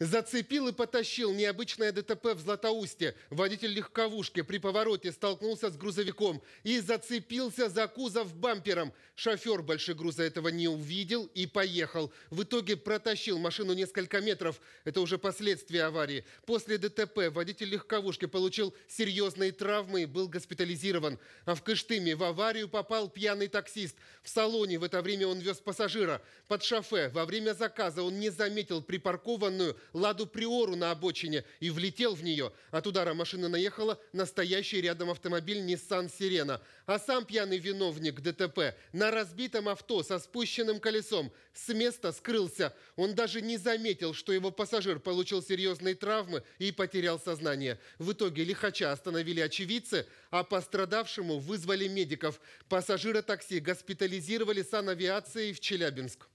Зацепил и потащил. Необычное ДТП в Златоусте. Водитель легковушки при повороте столкнулся с грузовиком и зацепился за кузов бампером. Шофер большегруза этого не увидел и поехал. В итоге протащил машину несколько метров. Это уже последствия аварии. После ДТП водитель легковушки получил серьезные травмы и был госпитализирован. А в Кыштыме в аварию попал пьяный таксист. В салоне в это время он вез пассажира. Под шофе во время заказа он не заметил припаркованную «Ладу Приору» на обочине и влетел в нее. От удара машина наехала настоящий рядом автомобиль Nissan Сирена. А сам пьяный виновник ДТП на разбитом авто со спущенным колесом с места скрылся. Он даже не заметил, что его пассажир получил серьезные травмы и потерял сознание. В итоге лихача остановили очевидцы, а пострадавшему вызвали медиков. Пассажира такси госпитализировали санавиацией в Челябинск.